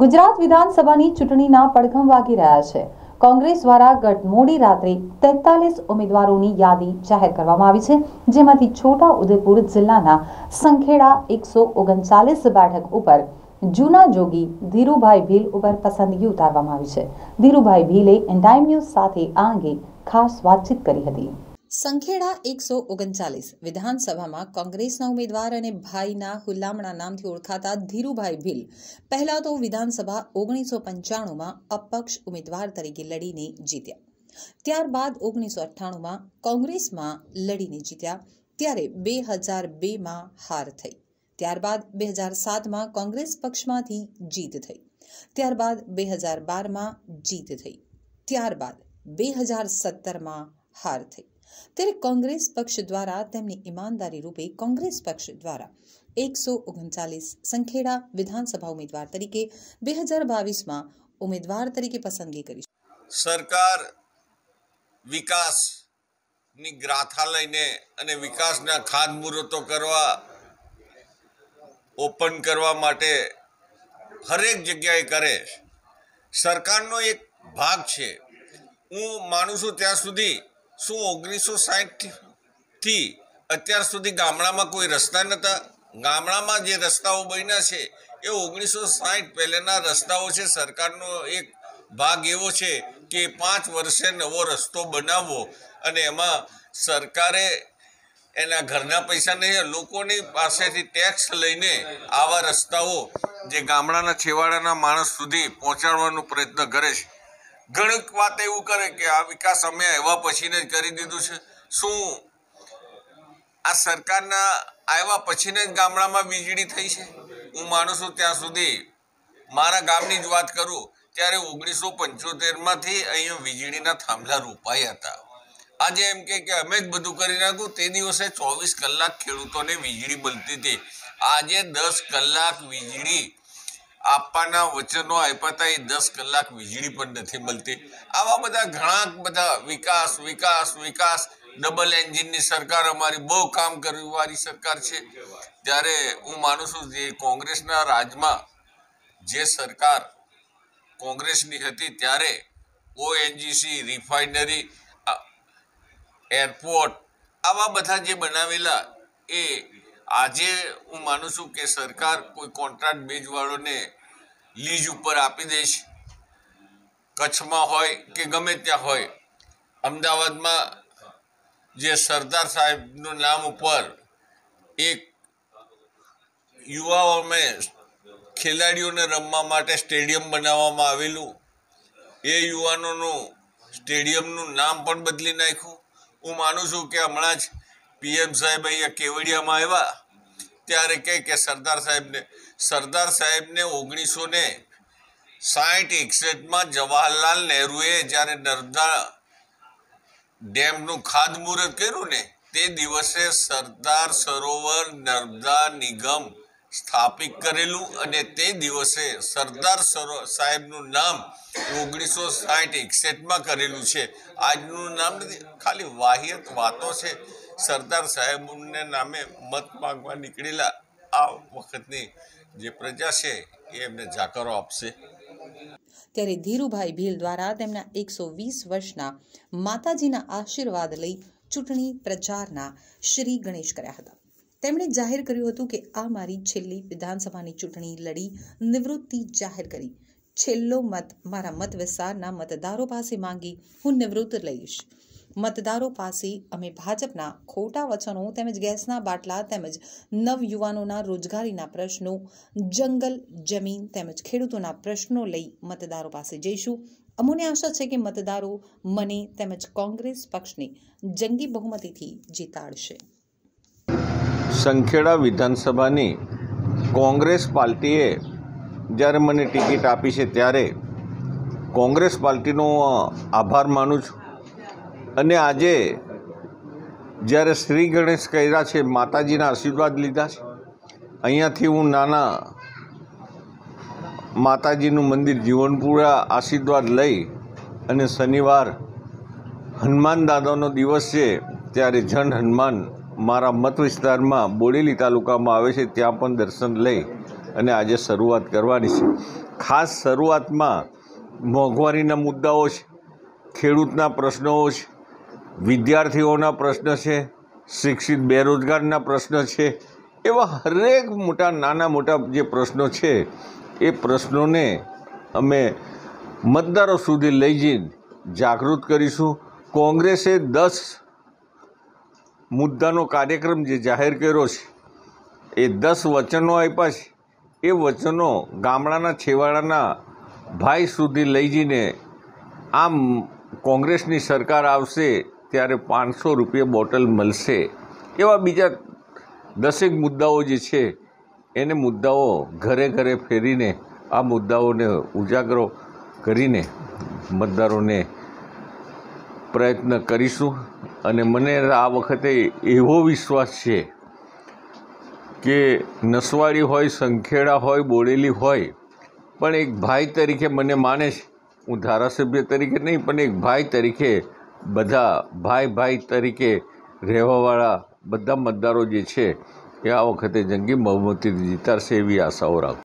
ગુજરાત વિધાનસભાની ચૂંટણીના પડઘમ વાગી રહ્યા છે કોંગ્રેસ દ્વારા ગત મોડી રાત્રે તેતાલીસ ઉમેદવારોની યાદી જાહેર કરવામાં આવી છે જેમાંથી છોટા ઉદેપુર જિલ્લાના સંખેડા એકસો ઓગણચાલીસ બેઠક ઉપર જૂના જોગી ધીરુભાઈ ભીલ ઉપર પસંદગી ઉતારવામાં આવી છે ધીરુભાઈ ભીલે ટાઈમ ન્યૂઝ સાથે આ અંગે ખાસ વાતચીત કરી હતી સંખેડા એકસો ઓગણચાલીસ વિધાનસભામાં કોંગ્રેસના ઉમેદવાર અને ભાઈના હુલ્લામણા નામથી ઓળખાતા ધીરુભાઈ ભીલ પહેલા તો વિધાનસભા ઓગણીસો પંચાણુંમાં અપક્ષ ઉમેદવાર તરીકે લડીને જીત્યા ત્યારબાદ ઓગણીસો અઠ્ઠાણુંમાં કોંગ્રેસમાં લડીને જીત્યા ત્યારે બે હજાર બેમાં હાર થઈ ત્યારબાદ બે હજાર સાતમાં કોંગ્રેસ પક્ષમાંથી જીત થઈ ત્યારબાદ બે હજાર બારમાં જીત થઈ ત્યારબાદ બે હજાર સત્તરમાં હાર થઈ ત્યારે કોંગ્રેસ પક્ષ દ્વારા તેમની ઈમાનદારી રૂપે કોંગ્રેસ પક્ષ દ્વારા એકસો ઓગણચાલીસ સંખેડા વિધાનસભા ઉમેદવાર તરીકે બે હજાર બાવીસમાં ઉમેદવાર તરીકે પસંદગી કરી સરકાર વિકાસની ગ્રાથા લઈને અને વિકાસના ખાતમુહૂર્તો કરવા ઓપન કરવા માટે હરેક જગ્યાએ કરે સરકારનો એક ભાગ છે હું માનું છું ત્યાં સુધી શું ઓગણીસો સાહીઠથી અત્યાર સુધી ગામડામાં કોઈ રસ્તા નહોતા ગામડામાં જે રસ્તાઓ બન્યા છે એ ઓગણીસો સાહીઠ પહેલાંના રસ્તાઓ છે સરકારનો એક ભાગ એવો છે કે પાંચ વર્ષે નવો રસ્તો બનાવવો અને એમાં સરકારે એના ઘરના પૈસા નહીં લોકોની પાસેથી ટેક્સ લઈને આવા રસ્તાઓ જે ગામડાના છેવાડાના માણસ સુધી પહોંચાડવાનો પ્રયત્ન કરે છે ઘણી વાત એવું કરે કે આ વિકાસ અમે આવ્યા પછીને જ કરી દીધું છે શું આ સરકારના આવ્યા પછીને જ ગામડામાં વીજળી થઈ છે હું માનું છું ત્યાં સુધી મારા ગામની જ વાત કરું ત્યારે ઓગણીસો પંચોતેરમાંથી અહીંયા વીજળીના થાંભલા રોપાયા હતા આજે એમ કે કે અમે જ બધું કરી નાખ્યું તે દિવસે ચોવીસ કલાક ખેડૂતોને વીજળી બનતી હતી આજે દસ કલાક વીજળી આપવાના વચનો આપ્યા હતા એ દસ કલાક વીજળી પણ નથી મળતી આવા બધા ઘણા બધા વિકાસ વિકાસ વિકાસ ડબલ એન્જિનની સરકાર અમારી બહુ કામ કરવાવાળી સરકાર છે ત્યારે હું માનું છું જે કોંગ્રેસના રાજમાં જે સરકાર કોંગ્રેસની હતી ત્યારે ઓએનજીસી રિફાઇનરી એરપોર્ટ આવા બધા જે બનાવેલા એ આજે હું માનું છું કે સરકાર કોઈ કોન્ટ્રાક્ટ બેજવાળોને લીજ ઉપર આપી દે કચ્છમાં હોય કે ગમે ત્યાં હોય અમદાવાદમાં જે સરદાર સાહેબનું નામ ઉપર એક યુવાઓને ખેલાડીઓને રમવા માટે સ્ટેડિયમ બનાવવામાં આવેલું એ યુવાનોનું સ્ટેડિયમનું નામ પણ બદલી નાખ્યું હું માનું છું કે હમણાં જ પીએમ સાહેબ અહીંયા કેવડિયામાં આવ્યા ત્યારે કહે કે સરદાર સાહેબને સરદાર સાહેબને ઓગણીસો ને સાઠ એકસઠમાં જવાહરલાલ નહેરુએ જ્યારે નર્મદા ડેમનું ખાતમુહૂર્ત કર્યું ને તે દિવસે સરદાર સરોવર નર્મદા નિગમ સ્થાપિત કરેલું અને તે દિવસે સરદાર સરો સાહેબનું નામ ઓગણીસો સાઠ એકસઠમાં કરેલું છે આજનું નામ ખાલી વાહિયત વાતો છે સરદાર સાહેબને નામે મત માગવા નીકળેલા આ વખતની જે પ્રજા છે એ એમને જાકારો આપશે ત્યારે ધીરુભાઈ ભીલ દ્વારા તેમના એકસો વીસ વર્ષના માતાજીના આશીર્વાદ લઈ ચૂંટણી પ્રચારના શ્રી ગણેશ કર્યા હતા તેમણે જાહેર કર્યું હતું કે આ મારી છેલ્લી વિધાનસભાની ચૂંટણી લડી નિવૃત્તિ જાહેર કરી છેલ્લો મત મારા મત વિસ્તારના મતદારો પાસે માંગી હું નિવૃત્ત લઈશ મતદારો પાસે અમે ભાજપના ખોટા વચનો તેમજ ગેસના બાટલા તેમજ નવયુવાનોના રોજગારીના પ્રશ્નો જંગલ જમીન તેમજ ખેડૂતોના પ્રશ્નો લઈ મતદારો પાસે જઈશું અમોને આશા છે કે મતદારો મને તેમજ કોંગ્રેસ પક્ષને જંગી બહુમતીથી જીતાડશે સંખેડા વિધાનસભાની કોંગ્રેસ પાર્ટીએ જ્યારે મને ટિકિટ આપી છે ત્યારે કોંગ્રેસ પાર્ટીનો આભાર માનું છું અને આજે જ્યારે શ્રી ગણેશ કર્યા છે માતાજીના આશીર્વાદ લીધા છે અહીંયાથી હું નાના માતાજીનું મંદિર જીવનપુરા આશીર્વાદ લઈ અને શનિવાર હનુમાન દાદાનો દિવસ છે ત્યારે જન હનુમાન મારા મત વિસ્તારમાં બોડેલી તાલુકામાં આવે છે ત્યાં પણ દર્શન લઈ અને આજે શરૂઆત કરવાની છે ખાસ શરૂઆતમાં મોંઘવારીના મુદ્દાઓ છે ખેડૂતના પ્રશ્નો છે વિદ્યાર્થીઓના પ્રશ્ન છે શિક્ષિત બેરોજગારના પ્રશ્ન છે એવા હરેક મોટા નાના મોટા જે પ્રશ્નો છે એ પ્રશ્નોને અમે મતદારો સુધી લઈ જઈને જાગૃત કરીશું કોંગ્રેસે દસ મુદ્દાનો કાર્યક્રમ જે જાહેર કર્યો છે એ દસ વચનો આપ્યા છે એ વચનો ગામડાના છેવાડાના ભાઈ સુધી લઈ જઈને આમ કોંગ્રેસની સરકાર આવશે ત્યારે પાંચસો રૂપિયા બોટલ મળશે એવા બીજા દસેક મુદ્દાઓ જે છે એને મુદ્દાઓ ઘરે ઘરે ફેરીને આ મુદ્દાઓને ઉજાગરો કરીને મતદારોને પ્રયત્ન કરીશું અને મને આ વખતે એવો વિશ્વાસ છે કે નસવાડી હોય સંખેડા હોય બોળેલી હોય પણ એક ભાઈ તરીકે મને માને છે હું ધારાસભ્ય તરીકે નહીં પણ એક ભાઈ તરીકે બધા ભાઈ ભાઈ તરીકે રહેવાવાળા બધા મતદારો જે છે એ આ વખતે જંગી બહુમતીથી જીતાડશે એવી આશાઓ રાખું